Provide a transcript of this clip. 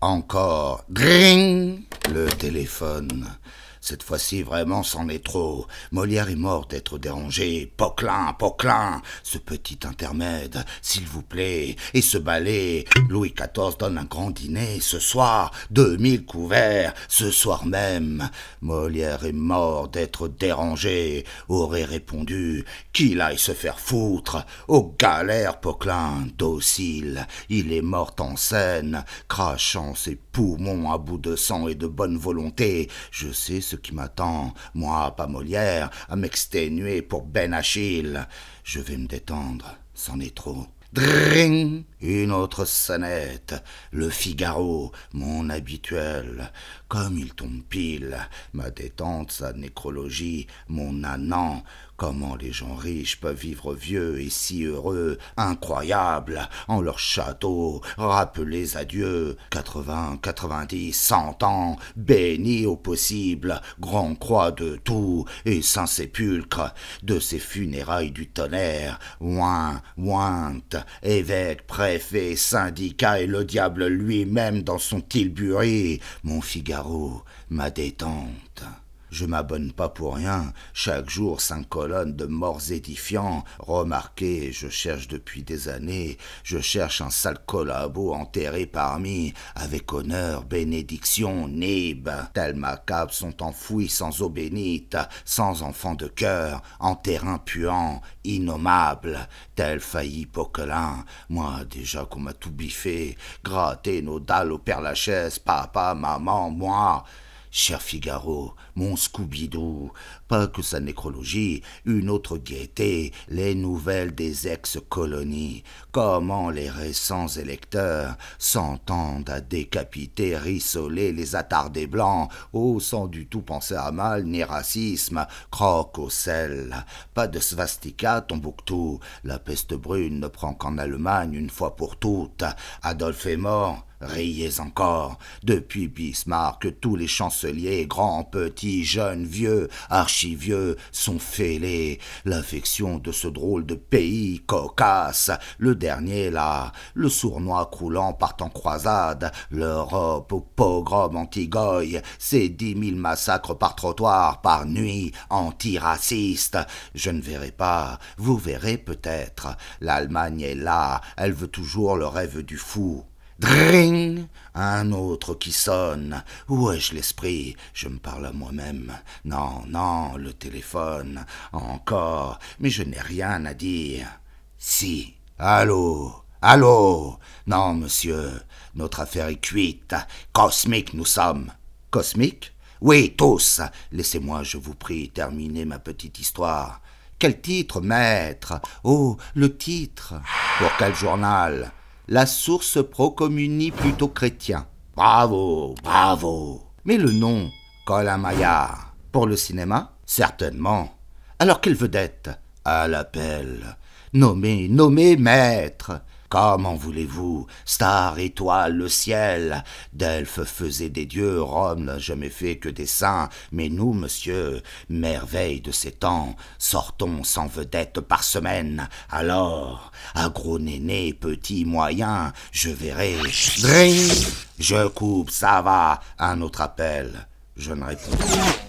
Encore. gring, Le téléphone. Cette fois-ci, vraiment, c'en est trop. Molière est mort d'être dérangé. Poclin Poclin !»« ce petit intermède, s'il vous plaît, et ce ballet. Louis XIV donne un grand dîner ce soir, deux couverts, ce soir même. Molière est mort d'être dérangé, aurait répondu, qu'il aille se faire foutre. Aux galères, Poclin !»« docile, il est mort en scène, crachant ses poumons à bout de sang et de bonne volonté. Je sais ce qui m'attend, moi, pas Molière, à m'exténuer pour Ben Achille. Je vais me détendre, c'en est trop. Dring une autre sonnette, le Figaro, mon habituel, comme il tombe pile, ma détente, sa nécrologie, mon anan, comment les gens riches peuvent vivre vieux et si heureux, incroyable, en leur château, rappelés à Dieu, 80, 90, 100 ans, bénis au possible, grand croix de tout, et saint sépulcre, de ces funérailles du tonnerre, ouin, ouinte, évêque, prêtre, préfet, syndicat et le diable lui-même dans son tilbury, mon Figaro, ma détente. Je m'abonne pas pour rien. Chaque jour, cinq colonnes de morts édifiants. Remarquez, je cherche depuis des années. Je cherche un sale collabo enterré parmi. Avec honneur, bénédiction, nib. Tels macabres sont enfouis sans eau bénite, sans enfant de cœur, en terrain puant, innommable. Tel failli poquelin. Moi, déjà qu'on m'a tout biffé. Gratté nos dalles au Père-Lachaise, papa, maman, moi. Cher Figaro, mon scooby pas que sa nécrologie, une autre gaieté, les nouvelles des ex-colonies, comment les récents électeurs s'entendent à décapiter, rissoler les attardés blancs, oh, sans du tout penser à mal ni racisme, croque au sel, pas de swastika, Tombouctou, la peste brune ne prend qu'en Allemagne une fois pour toutes, Adolphe est mort, Riez encore, depuis Bismarck, tous les chanceliers, grands, petits, jeunes, vieux, archivieux, sont fêlés. L'affection de ce drôle de pays cocasse, le dernier là, le sournois croulant part en croisade, l'Europe au pogrom antigoy, Ces dix mille massacres par trottoir, par nuit, antiraciste. Je ne verrai pas, vous verrez peut-être. L'Allemagne est là, elle veut toujours le rêve du fou. Dring Un autre qui sonne. Où ai-je l'esprit Je me parle à moi-même. Non, non, le téléphone. Encore. Mais je n'ai rien à dire. Si. Allô Allô Non, monsieur. Notre affaire est cuite. Cosmique nous sommes. Cosmique Oui, tous. Laissez-moi, je vous prie, terminer ma petite histoire. Quel titre, maître Oh, le titre Pour quel journal la source pro-communie plutôt chrétien. Bravo, bravo. Mais le nom, Colin Maillard. Pour le cinéma Certainement. Alors quelle vedette À l'appel. Nommé, nommé maître. Comment voulez-vous Star, étoile, le ciel Delphes faisait des dieux, Rome n'a jamais fait que des saints, mais nous, monsieur, merveille de ces temps, sortons sans vedette par semaine. Alors, à gros néné, petit, moyen, je verrai. Dring Je coupe, ça va Un autre appel. Je ne réponds pas.